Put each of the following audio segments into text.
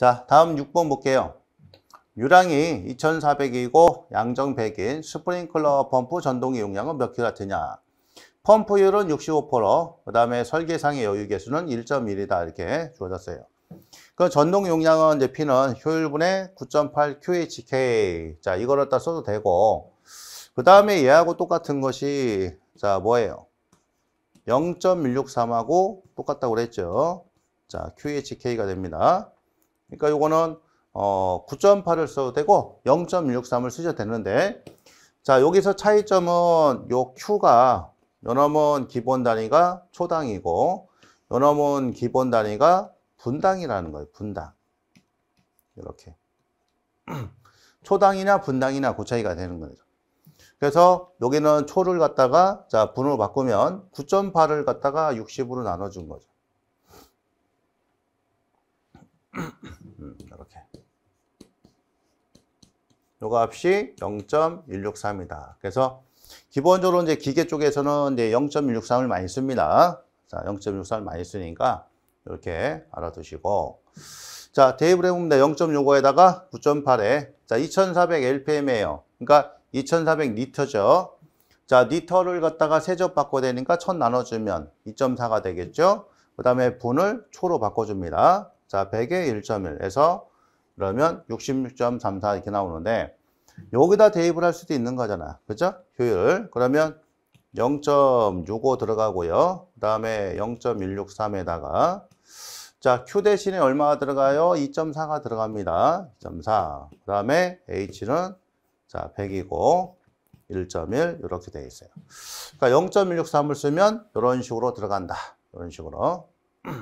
자, 다음 6번 볼게요. 유량이 2400이고 양정 100인 스프링클러 펌프 전동 이용량은 몇 킬로와트냐? 펌프율은 65%, 그 다음에 설계상의 여유 개수는 1.1이다 이렇게 주어졌어요. 그 전동 용량은 이제 P는 효율분의 9.8 QHK. 자, 이걸 갖다 써도 되고, 그 다음에 얘하고 똑같은 것이, 자, 뭐예요? 0.163하고 똑같다고 그랬죠. 자, QHK가 됩니다. 그러니까 요거는 어, 9.8을 써도 되고 0.163을 쓰셔도 되는데 자 여기서 차이점은 요 Q가 요 놈은 기본 단위가 초당이고 요 놈은 기본 단위가 분당이라는 거예요 분당 이렇게 초당이나 분당이나 그 차이가 되는 거죠 그래서 여기는 초를 갖다가 자 분으로 바꾸면 9.8을 갖다가 60으로 나눠준 거죠 음, 이렇게. 요 값이 0.163이다. 그래서 기본적으로 이제 기계 쪽에서는 이제 0.163을 많이 씁니다. 자, 0.163을 많이 쓰니까 이렇게 알아두시고. 자, 대입을 해봅니다. 0.65에다가 9.8에. 자, 2400 l p m 에요 그러니까 2400 리터죠. 자, 리터를 갖다가 세접 바꿔야 되니까 1000 나눠주면 2.4가 되겠죠. 그 다음에 분을 초로 바꿔줍니다. 자, 100에 1.1에서 그러면 66.34 이렇게 나오는데 여기다 대입을 할 수도 있는 거잖아. 그죠? 효율. 그러면 0.65 들어가고요. 그 다음에 0.163에다가 자, Q 대신에 얼마가 들어가요? 2.4가 들어갑니다. 2.4. 그 다음에 H는 자, 100이고 1.1 이렇게 돼 있어요. 그러니까 0.163을 쓰면 이런 식으로 들어간다. 이런 식으로.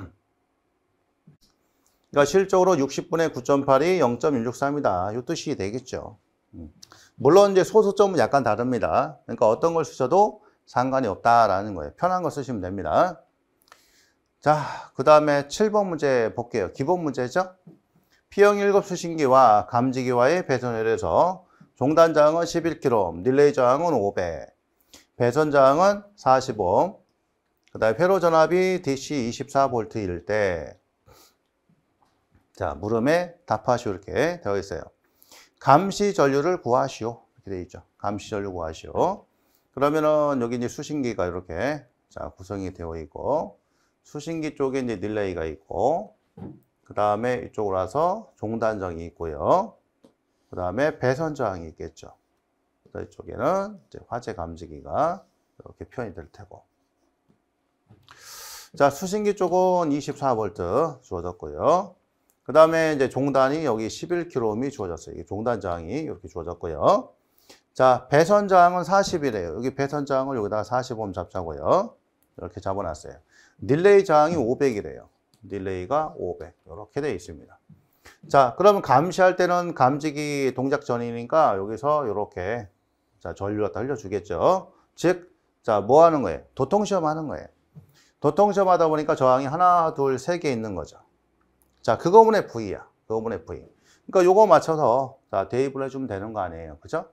그러니까 실적으로 60분의 9.8이 0.163이다. 이 뜻이 되겠죠. 음. 물론 이제 소수점은 약간 다릅니다. 그러니까 어떤 걸 쓰셔도 상관이 없다라는 거예요. 편한 거 쓰시면 됩니다. 자, 그 다음에 7번 문제 볼게요. 기본 문제죠. P형 7 수신기와 감지기와의 배선열에서 종단 장은 11km, 릴레이 저항은 500, 배선 저항은 45, 그 다음에 회로 전압이 DC 24V일 때 자, 물음에 답하시오 이렇게 되어 있어요. 감시 전류를 구하시오. 이렇게 되어 있죠. 감시 전류 구하시오. 그러면은 여기 이제 수신기가 이렇게 자, 구성이 되어 있고 수신기 쪽에 이제 릴레이가 있고 그 다음에 이쪽으로 와서 종단정이 있고요. 그 다음에 배선 저항이 있겠죠. 이쪽에는 화재 감지기가 이렇게 표현이 될 테고. 자, 수신기 쪽은 24V 주어졌고요. 그 다음에 이제 종단이 여기 11km이 주어졌어요. 이게 종단장이 이렇게 주어졌고요. 자, 배선장은 40이래요. 여기 배선장을 여기다가 4 5음 잡자고요. 이렇게 잡아놨어요. 딜레이 장이 500이래요. 딜레이가 500. 이렇게 되어 있습니다. 자, 그러면 감시할 때는 감지기 동작 전이니까 여기서 이렇게 자, 전류 갖다 흘려주겠죠. 즉, 자, 뭐 하는 거예요? 도통시험 하는 거예요. 도통시험 하다 보니까 저항이 하나, 둘, 세 개 있는 거죠. 자, 그거분의 V야. 그거분의 V. 그러니까 요거 맞춰서 자, 대입을 해주면 되는 거 아니에요. 그죠?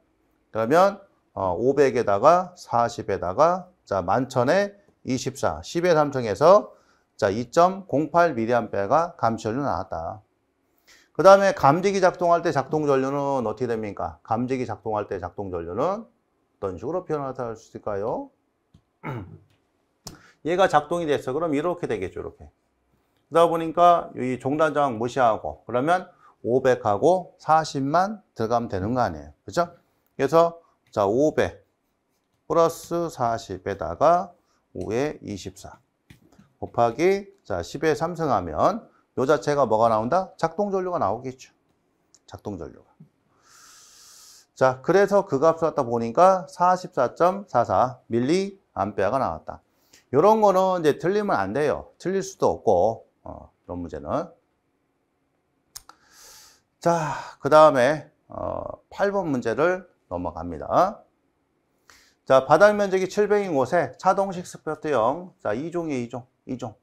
그러면 어, 500에다가 40에다가 자, 만천에 24, 10의 삼승에서 자, 2.08mAh가 감전류 시 나왔다. 그 다음에 감지기 작동할 때 작동 전류는 어떻게 됩니까? 감지기 작동할 때 작동 전류는 어떤 식으로 표현할 수 있을까요? 얘가 작동이 됐어. 그럼 이렇게 되겠죠, 이렇게. 그러다 보니까 이 종단장 무시하고 그러면 500하고 40만 들어가면 되는 거 아니에요. 그죠? 그래서 자, 500 플러스 40에다가 5에 24 곱하기 자 10에 3승하면 요 자체가 뭐가 나온다? 작동전류가 나오겠죠. 작동전류가. 자, 그래서 그 값을 갖다 보니까 44.44 밀리암페어가 나왔다. 이런 거는 이제 틀리면 안 돼요. 틀릴 수도 없고 어, 그런 문제는. 자, 그 다음에 어, 8번 문제를 넘어갑니다. 자, 바닥 면적이 700인 곳에 차동식 스포트형, 자, 2종이 2종, 2종.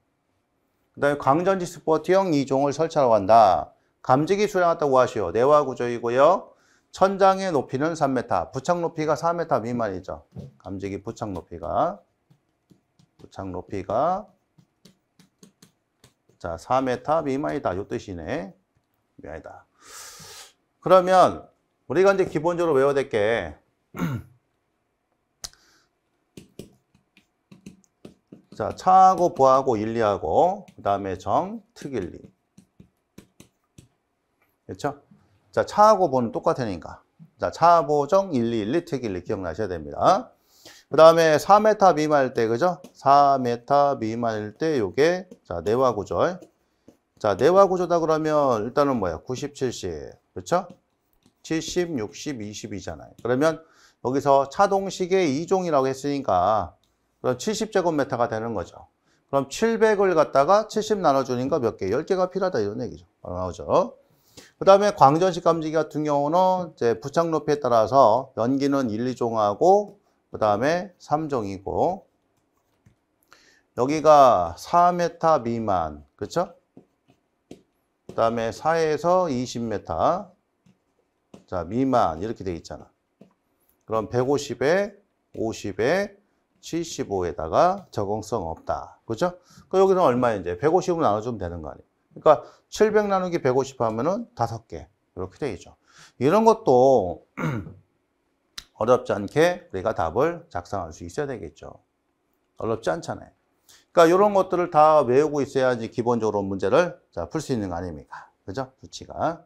그 다음에 광전지 스포트형 2종을 설치하고 한다. 감지기 수량했다고 하시오. 내화 구조이고요. 천장의 높이는 3m, 부착 높이가 4m 미만이죠. 감지기 부착 높이가. 부착 높이가 자, 4 m 미만이다. 요 뜻이네. 미만이다. 그러면 우리가 이제 기본적으로 외워야 될게 자, 차하고 부하고 일리하고 그다음에 정, 특일리. 그렇죠? 자, 차하고 보는 똑같으니까. 자, 차보정 일리 일리 특일리 기억나셔야 됩니다. 그 다음에 4m 미만일 때, 그죠? 4m 미만일 때, 요게, 자, 내화 네 구조. 자, 내화 네 구조다 그러면, 일단은 뭐야? 90, 70. 그렇죠 70, 60, 20이잖아요. 그러면, 여기서 차동식의 2종이라고 했으니까, 그럼 70제곱미터가 되는 거죠. 그럼 700을 갖다가 70나눠주는거 몇 개? 10개가 필요하다. 이런 얘기죠. 나오죠. 그 다음에 광전식 감지기 같은 경우는 이제 부착 높이에 따라서 연기는 1, 2종하고 그 다음에 3종이고 여기가 4m 미만 그쵸? 그 다음에 4에서 20m 자 미만 이렇게 돼 있잖아 그럼 150에 50에 75에다가 적응성 없다 그죠? 그 여기서 얼마 이제 1 5 0으로 나눠주면 되는 거 아니에요 그러니까 700 나누기 150 하면은 5개 이렇게 돼 있죠 이런 것도 어렵지 않게 우리가 답을 작성할 수 있어야 되겠죠. 어렵지 않잖아요. 그러니까 이런 것들을 다 외우고 있어야지 기본적으로 문제를 풀 수 있는 거 아닙니까? 그죠? 수치가.